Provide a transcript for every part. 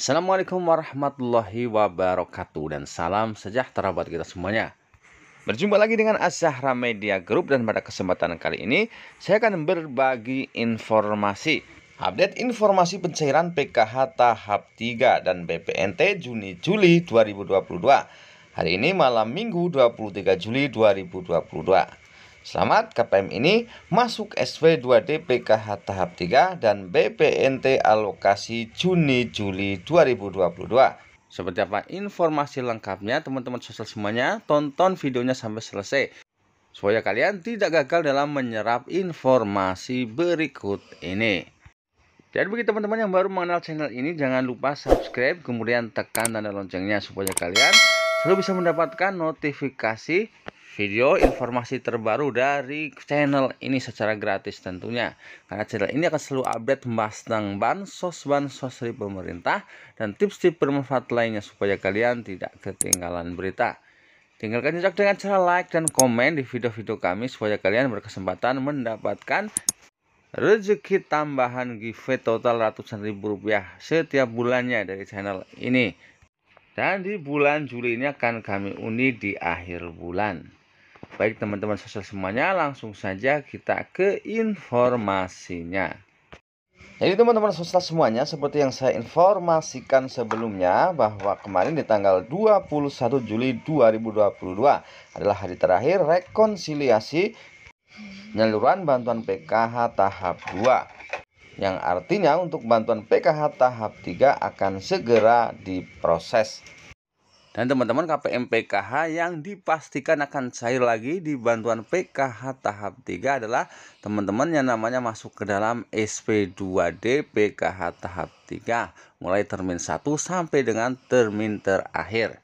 Assalamualaikum warahmatullahi wabarakatuh dan salam sejahtera buat kita semuanya. Berjumpa lagi dengan Azahra Media Group dan pada kesempatan kali ini saya akan berbagi informasi update informasi pencairan PKH tahap 3 dan BPNT Juni Juli 2022. Hari ini malam Minggu 23 Juli 2022. Selamat KPM ini masuk sw 2 d PKH tahap 3 dan BPNT alokasi Juni-Juli 2022. Seperti apa informasi lengkapnya teman-teman sosial semuanya tonton videonya sampai selesai supaya kalian tidak gagal dalam menyerap informasi berikut ini. Dan bagi teman-teman yang baru mengenal channel ini jangan lupa subscribe kemudian tekan tanda loncengnya supaya kalian selalu bisa mendapatkan notifikasi video informasi terbaru dari channel ini secara gratis tentunya karena channel ini akan selalu update membahas tentang bansos-bansos dari pemerintah dan tips-tips bermanfaat lainnya supaya kalian tidak ketinggalan berita tinggalkan jejak dengan cara like dan komen di video-video kami supaya kalian berkesempatan mendapatkan rezeki tambahan giveaway total ratusan ribu rupiah setiap bulannya dari channel ini dan di bulan Juli ini akan kami uni di akhir bulan. Baik teman-teman sosial semuanya, langsung saja kita ke informasinya. Jadi teman-teman sosial semuanya, seperti yang saya informasikan sebelumnya bahwa kemarin di tanggal 21 Juli 2022 adalah hari terakhir rekonsiliasi penyaluran bantuan PKH tahap 2 yang artinya untuk bantuan PKH tahap 3 akan segera diproses dan teman-teman KPM PKH yang dipastikan akan cair lagi di bantuan PKH tahap 3 adalah teman-teman yang namanya masuk ke dalam SP2D PKH tahap 3 mulai termin 1 sampai dengan termin terakhir.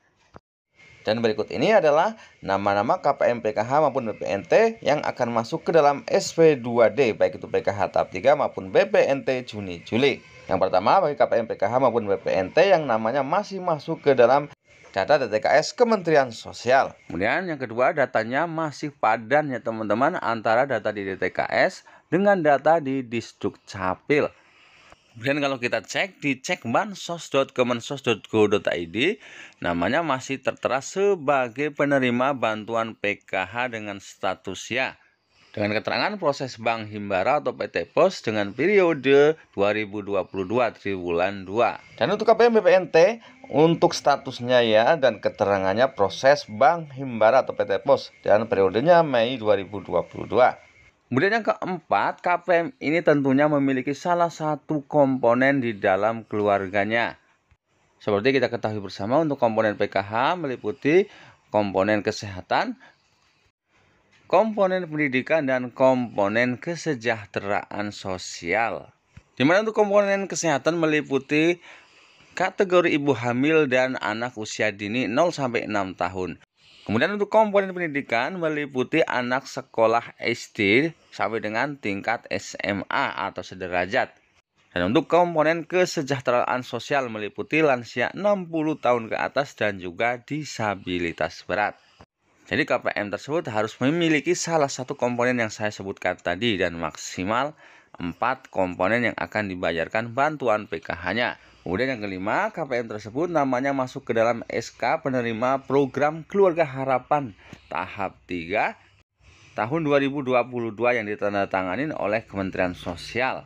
Dan berikut ini adalah nama-nama KPM PKH maupun BPNT yang akan masuk ke dalam SP2D baik itu PKH tahap 3 maupun BPNT Juni Juli. Yang pertama bagi KPM PKH maupun BPNT yang namanya masih masuk ke dalam data DTKS Kementerian Sosial. Kemudian yang kedua datanya masih padan ya teman-teman antara data di DTKS dengan data di Disduk Capil. Kemudian kalau kita cek di cek bansos.kemensos.go.id namanya masih tertera sebagai penerima bantuan PKH dengan status ya dengan keterangan proses Bank Himbara atau PT Pos dengan periode 2022 triwulan 2. Dan untuk KPM BPNT untuk statusnya ya dan keterangannya proses Bank Himbara atau PT Pos dan periodenya Mei 2022. Kemudian yang keempat, KPM ini tentunya memiliki salah satu komponen di dalam keluarganya. Seperti kita ketahui bersama untuk komponen PKH meliputi komponen kesehatan, komponen pendidikan dan komponen kesejahteraan sosial. Di mana untuk komponen kesehatan meliputi kategori ibu hamil dan anak usia dini 0 sampai 6 tahun. Kemudian untuk komponen pendidikan meliputi anak sekolah SD sampai dengan tingkat SMA atau sederajat. Dan untuk komponen kesejahteraan sosial meliputi lansia 60 tahun ke atas dan juga disabilitas berat. Jadi KPM tersebut harus memiliki salah satu komponen yang saya sebutkan tadi dan maksimal 4 komponen yang akan dibayarkan bantuan PKH-nya. Kemudian yang kelima, KPM tersebut namanya masuk ke dalam SK penerima program Keluarga Harapan tahap 3 tahun 2022 yang ditandatangani oleh Kementerian Sosial.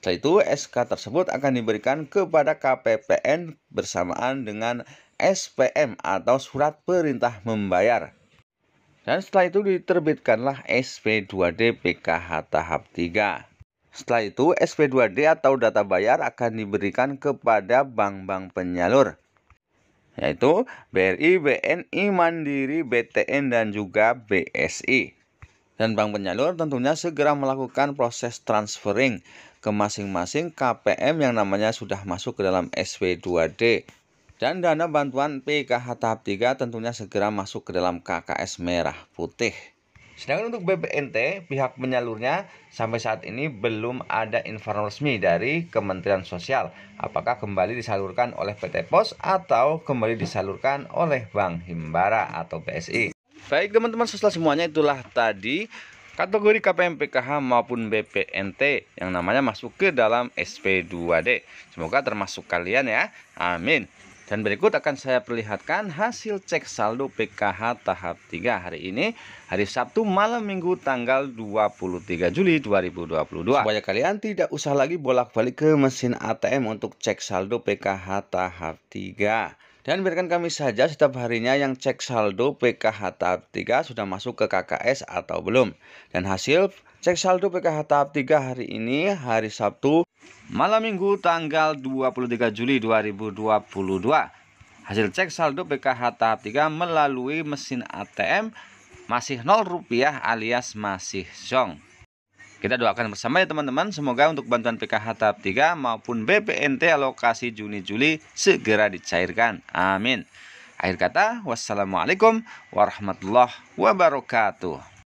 Setelah itu, SK tersebut akan diberikan kepada KPPN bersamaan dengan SPM atau Surat Perintah Membayar dan setelah itu diterbitkanlah SP2D PKH tahap 3. Setelah itu SP2D atau data bayar akan diberikan kepada bank-bank penyalur yaitu BRI, BNI, Mandiri, BTN dan juga BSI. Dan bank penyalur tentunya segera melakukan proses transferring ke masing-masing KPM yang namanya sudah masuk ke dalam SP2D dan dana bantuan PKH tahap 3 tentunya segera masuk ke dalam KKS merah putih. Sedangkan untuk BPNT, pihak penyalurnya sampai saat ini belum ada informasi resmi dari Kementerian Sosial. Apakah kembali disalurkan oleh PT Pos atau kembali disalurkan oleh Bank Himbara atau BSI. Baik teman-teman setelah semuanya itulah tadi kategori KPM PKH maupun BPNT yang namanya masuk ke dalam SP2D. Semoga termasuk kalian ya. Amin. Dan berikut akan saya perlihatkan hasil cek saldo PKH tahap 3 hari ini, hari Sabtu malam minggu tanggal 23 Juli 2022. Supaya kalian tidak usah lagi bolak-balik ke mesin ATM untuk cek saldo PKH tahap 3. Dan biarkan kami saja setiap harinya yang cek saldo PKH tahap 3 sudah masuk ke KKS atau belum. Dan hasil Cek saldo PKH tahap 3 hari ini hari Sabtu malam Minggu tanggal 23 Juli 2022. Hasil cek saldo PKH tahap 3 melalui mesin ATM masih 0 rupiah alias masih zonk. Kita doakan bersama ya teman-teman semoga untuk bantuan PKH tahap 3 maupun BPNT alokasi Juni-Juli segera dicairkan. Amin. Akhir kata, wassalamualaikum warahmatullahi wabarakatuh.